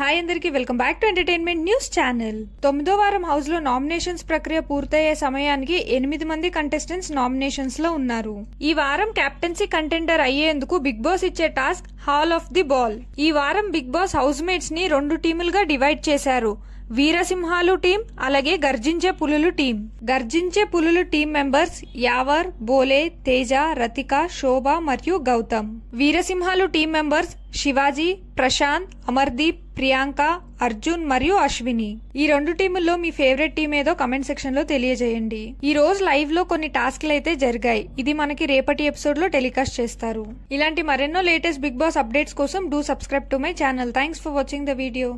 hi అందరికీ welcome back to entertainment news channel తొమ్మిదో వారం హౌస్ లో నామినేషన్స్ ప్రక్రియ పూర్తయ్యే సమయానికి ఎనిమిది మంది కంటెస్టెంట్స్ నామినేషన్స్ లో ఉన్నారు ఈ వారం కెప్టెన్సీ కంటెండర్ అయ్యేందుకు బిగ్ బాస్ ఇచ్చే task hall of the ball ఈ వారం బిగ్ బాస్ హౌస్ మేట్స్ ని రెండు టీములుగా డివైడ్ చేశారు వీరసింహాలు టీం అలాగే గర్జించే పులులు టీం గర్జించే పులులు టీం మెంబర్స్ యావర్ బోలే తేజ రతిక శోభ మరియు గౌతమ్ వీరసింహాలు టీం మెంబర్స్ శివాజీ ప్రశాంత్ అమర్దీప్ ప్రియాంక అర్జున్ మరియు అశ్విని ఈ రెండు టీముల్లో మీ ఫేవరెట్ టీం ఏదో కమెంట్ సెక్షన్ లో తెలియజేయండి ఈ రోజు లైవ్ లో కొన్ని టాస్క్లు అయితే జరిగాయి ఇది మనకి రేపటి ఎపిసోడ్ లో టెలికాస్ట్ చేస్తారు ఇలాంటి మరెన్నో లేటెస్ట్ బిగ్ బాస్ అప్డేట్స్ కోసం do subscribe to my channel thanks for watching the video